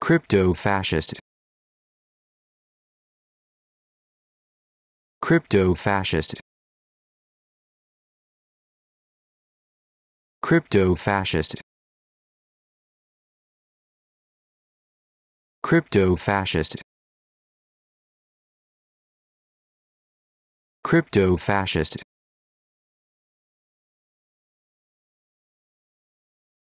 Crypto-fascist Crypto-fascist Crypto-fascist Crypto-fascist Crypto-fascist